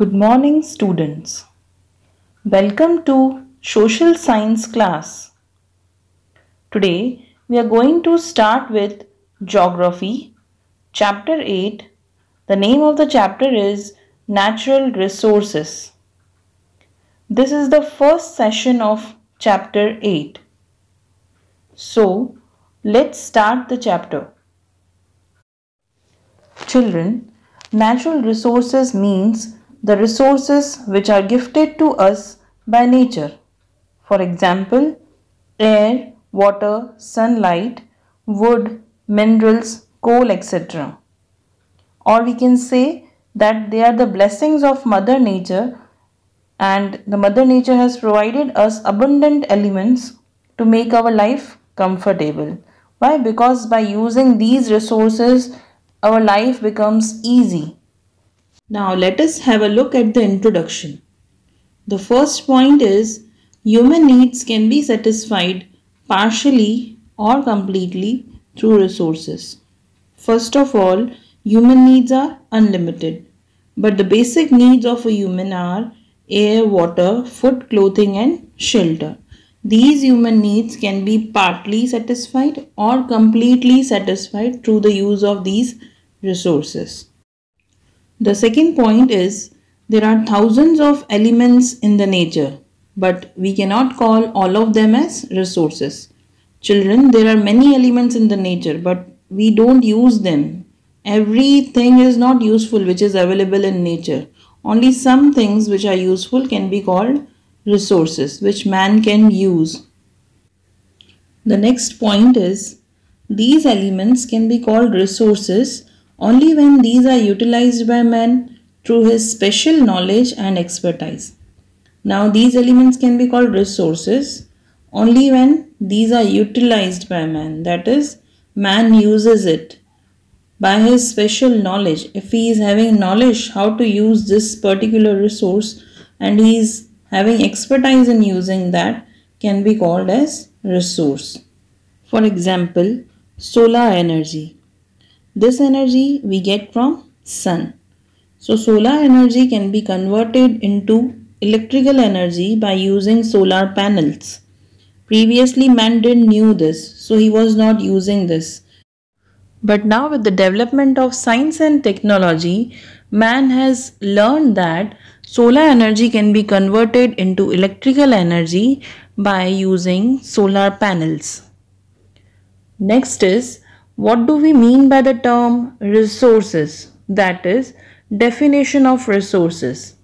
Good morning students. Welcome to social science class. Today we are going to start with geography chapter 8. The name of the chapter is natural resources. This is the first session of chapter 8. So let's start the chapter. Children, natural resources means the resources which are gifted to us by nature. For example, air, water, sunlight, wood, minerals, coal, etc. Or we can say that they are the blessings of Mother Nature and the Mother Nature has provided us abundant elements to make our life comfortable. Why? Because by using these resources, our life becomes easy now let us have a look at the introduction. The first point is human needs can be satisfied partially or completely through resources. First of all, human needs are unlimited. But the basic needs of a human are air, water, food, clothing and shelter. These human needs can be partly satisfied or completely satisfied through the use of these resources. The second point is there are thousands of elements in the nature, but we cannot call all of them as resources. Children, there are many elements in the nature, but we don't use them. Everything is not useful which is available in nature. Only some things which are useful can be called resources which man can use. The next point is these elements can be called resources only when these are utilized by man through his special knowledge and expertise. Now these elements can be called resources only when these are utilized by man that is man uses it by his special knowledge if he is having knowledge how to use this particular resource and he is having expertise in using that can be called as resource. For example, solar energy. This energy we get from sun. So solar energy can be converted into electrical energy by using solar panels. Previously man didn't knew this so he was not using this. But now with the development of science and technology man has learned that solar energy can be converted into electrical energy by using solar panels. Next is what do we mean by the term resources? That is, definition of resources.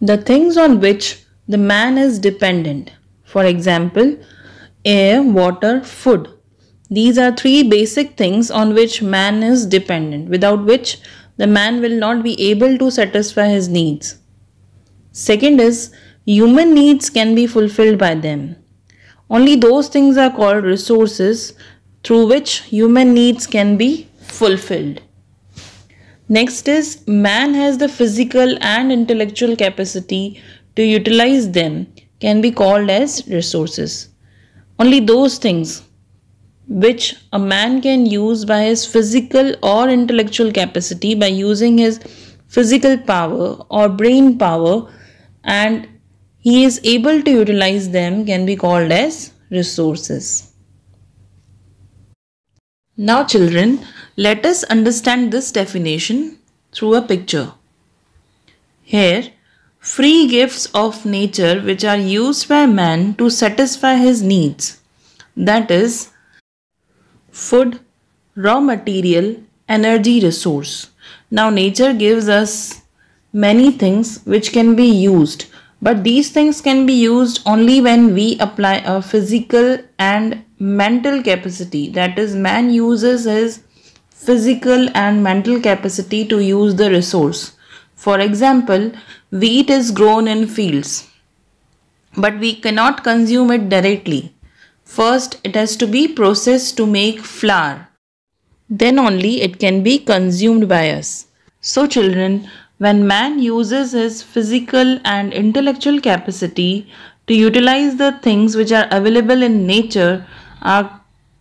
The things on which the man is dependent. For example, air, water, food. These are three basic things on which man is dependent, without which the man will not be able to satisfy his needs. Second is, human needs can be fulfilled by them. Only those things are called resources through which human needs can be fulfilled. Next is man has the physical and intellectual capacity to utilize them can be called as resources. Only those things which a man can use by his physical or intellectual capacity by using his physical power or brain power and he is able to utilize them can be called as resources. Now children, let us understand this definition through a picture. Here, free gifts of nature which are used by man to satisfy his needs, that is, food, raw material, energy resource. Now nature gives us many things which can be used but these things can be used only when we apply our physical and mental capacity that is man uses his physical and mental capacity to use the resource for example wheat is grown in fields but we cannot consume it directly first it has to be processed to make flour then only it can be consumed by us so children when man uses his physical and intellectual capacity to utilize the things which are available in nature are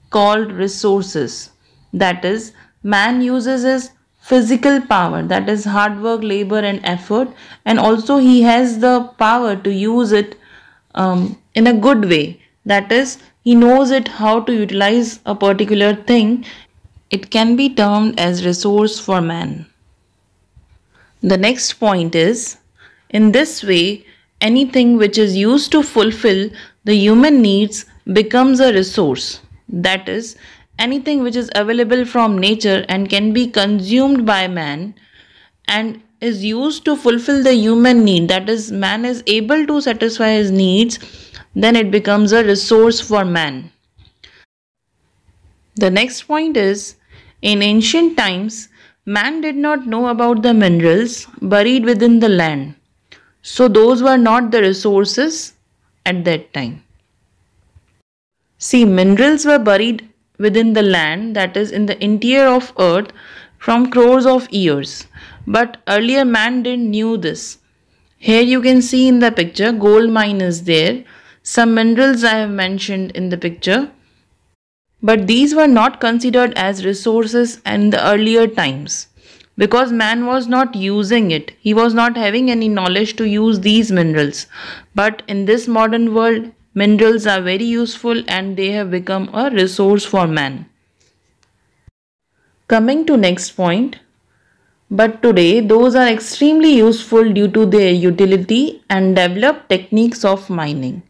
called resources. That is, man uses his physical power, that is, hard work, labor, and effort, and also he has the power to use it um, in a good way. That is, he knows it how to utilize a particular thing. It can be termed as resource for man. The next point is in this way, anything which is used to fulfill the human needs becomes a resource, that is, anything which is available from nature and can be consumed by man and is used to fulfill the human need, that is, man is able to satisfy his needs, then it becomes a resource for man. The next point is in ancient times, man did not know about the minerals buried within the land. So, those were not the resources at that time. See, minerals were buried within the land, that is, in the interior of earth, from crores of years. But earlier man didn't knew this. Here you can see in the picture, gold mine is there. Some minerals I have mentioned in the picture. But these were not considered as resources in the earlier times because man was not using it he was not having any knowledge to use these minerals but in this modern world Minerals are very useful and they have become a resource for man. Coming to next point, but today those are extremely useful due to their utility and developed techniques of mining.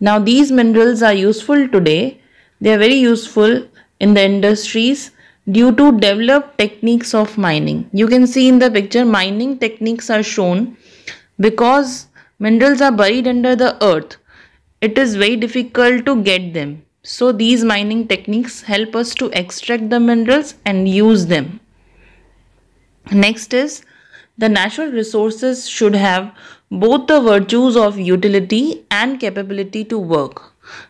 Now these minerals are useful today. They are very useful in the industries due to developed techniques of mining. You can see in the picture mining techniques are shown because minerals are buried under the earth it is very difficult to get them. So these mining techniques help us to extract the minerals and use them. Next is the natural resources should have both the virtues of utility and capability to work.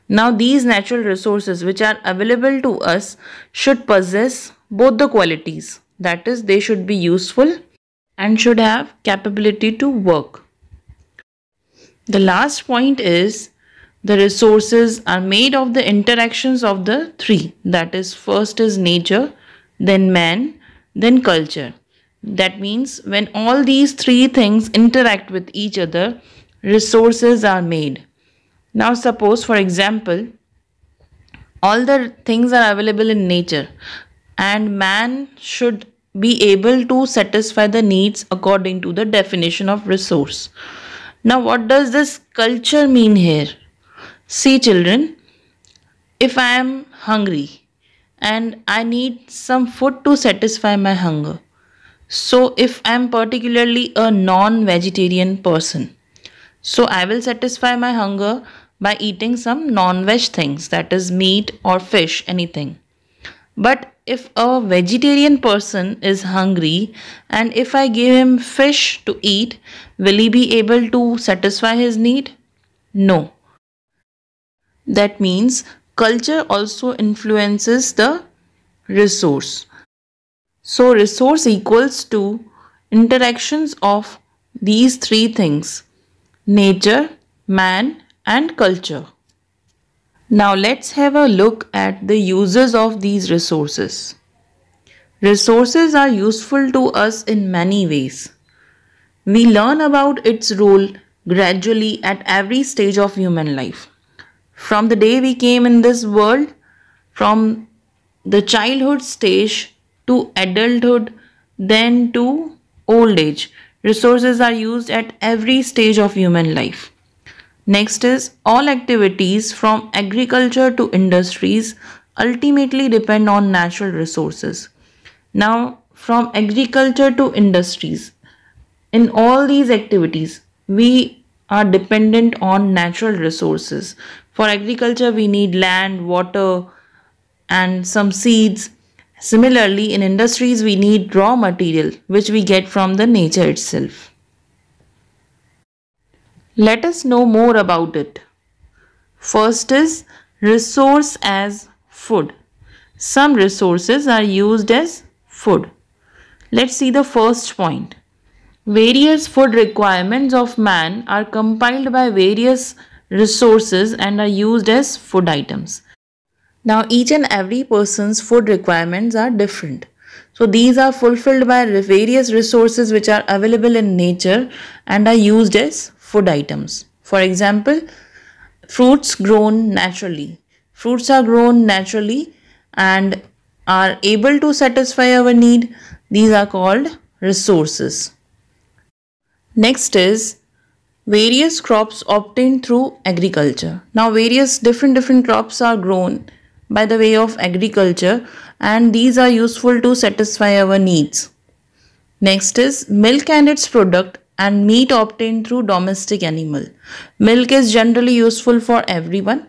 Now these natural resources which are available to us should possess both the qualities that is they should be useful and should have capability to work. The last point is the resources are made of the interactions of the three that is first is nature then man then culture that means when all these three things interact with each other resources are made now suppose for example all the things are available in nature and man should be able to satisfy the needs according to the definition of resource now what does this culture mean here See, children, if I am hungry and I need some food to satisfy my hunger, so if I am particularly a non vegetarian person, so I will satisfy my hunger by eating some non veg things, that is, meat or fish, anything. But if a vegetarian person is hungry and if I give him fish to eat, will he be able to satisfy his need? No. That means culture also influences the resource. So resource equals to interactions of these three things nature, man and culture. Now let's have a look at the uses of these resources. Resources are useful to us in many ways. We learn about its role gradually at every stage of human life. From the day we came in this world, from the childhood stage to adulthood, then to old age. Resources are used at every stage of human life. Next is all activities from agriculture to industries ultimately depend on natural resources. Now, from agriculture to industries, in all these activities, we are dependent on natural resources. For agriculture, we need land, water, and some seeds. Similarly, in industries, we need raw material, which we get from the nature itself. Let us know more about it. First is resource as food. Some resources are used as food. Let's see the first point. Various food requirements of man are compiled by various resources and are used as food items. Now, each and every person's food requirements are different. So, these are fulfilled by various resources which are available in nature and are used as food items. For example, fruits grown naturally. Fruits are grown naturally and are able to satisfy our need. These are called resources. Next is various crops obtained through agriculture. Now various different different crops are grown by the way of agriculture and these are useful to satisfy our needs. Next is milk and its product and meat obtained through domestic animal. Milk is generally useful for everyone,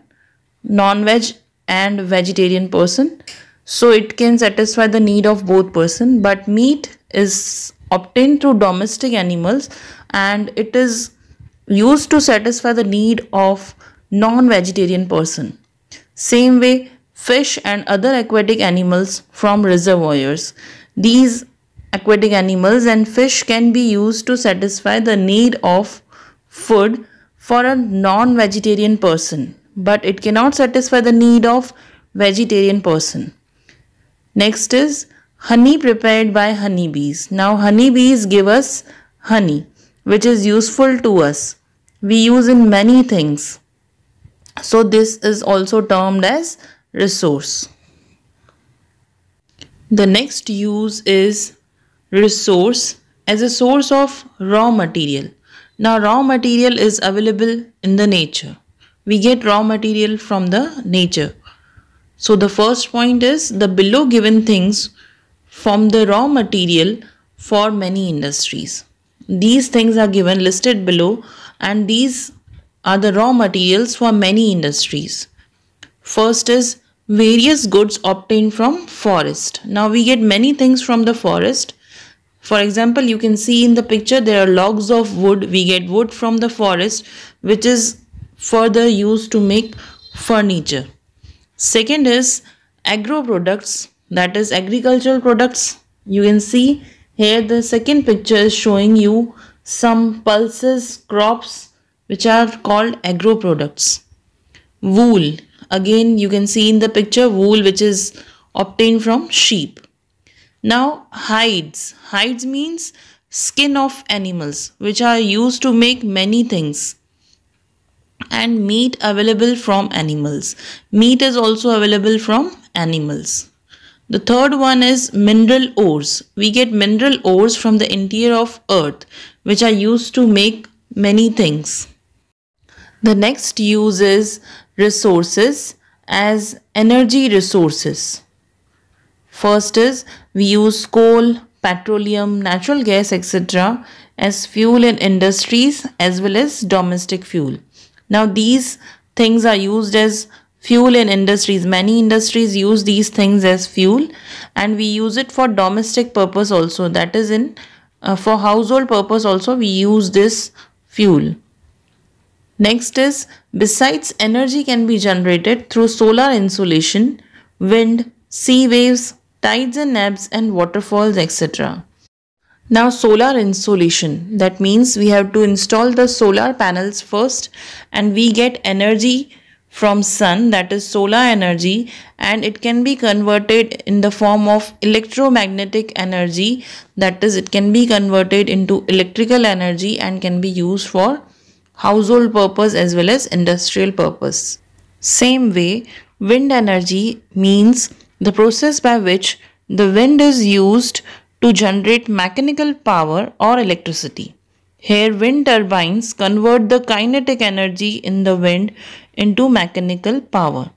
non-veg and vegetarian person. So it can satisfy the need of both person but meat is obtained through domestic animals and it is used to satisfy the need of non-vegetarian person. Same way, fish and other aquatic animals from reservoirs. These aquatic animals and fish can be used to satisfy the need of food for a non-vegetarian person. But it cannot satisfy the need of vegetarian person. Next is honey prepared by honeybees. Now honeybees give us honey which is useful to us. We use in many things. So this is also termed as resource. The next use is resource as a source of raw material. Now raw material is available in the nature. We get raw material from the nature. So the first point is the below given things from the raw material for many industries. These things are given listed below and these are the raw materials for many industries. First is various goods obtained from forest. Now we get many things from the forest. For example, you can see in the picture there are logs of wood. We get wood from the forest which is further used to make furniture. Second is agro products that is agricultural products. You can see here the second picture is showing you some pulses, crops which are called agro products. Wool. Again you can see in the picture wool which is obtained from sheep. Now hides. Hides means skin of animals which are used to make many things and meat available from animals. Meat is also available from animals. The third one is mineral ores. We get mineral ores from the interior of earth which are used to make many things. The next use is resources as energy resources. First is we use coal, petroleum, natural gas etc. as fuel in industries as well as domestic fuel. Now these things are used as fuel in industries many industries use these things as fuel and we use it for domestic purpose also that is in uh, for household purpose also we use this fuel next is besides energy can be generated through solar insulation, wind sea waves tides and ebbs and waterfalls etc now solar insulation. that means we have to install the solar panels first and we get energy from sun that is solar energy and it can be converted in the form of electromagnetic energy that is it can be converted into electrical energy and can be used for household purpose as well as industrial purpose. Same way wind energy means the process by which the wind is used to generate mechanical power or electricity. Here, wind turbines convert the kinetic energy in the wind into mechanical power.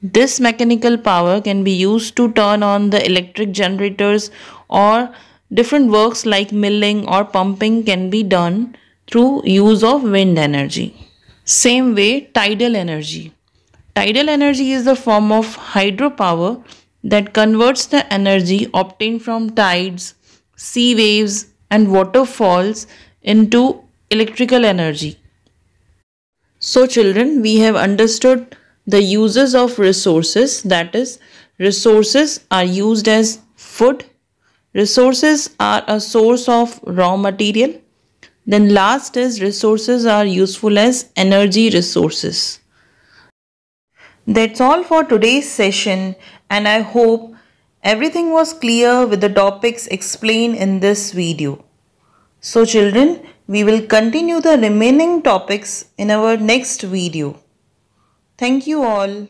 This mechanical power can be used to turn on the electric generators or different works like milling or pumping can be done through use of wind energy. Same way, tidal energy. Tidal energy is a form of hydropower that converts the energy obtained from tides, sea waves and waterfalls into electrical energy. So children, we have understood the uses of resources that is resources are used as food. Resources are a source of raw material. Then last is resources are useful as energy resources. That's all for today's session and I hope everything was clear with the topics explained in this video. So children, we will continue the remaining topics in our next video. Thank you all.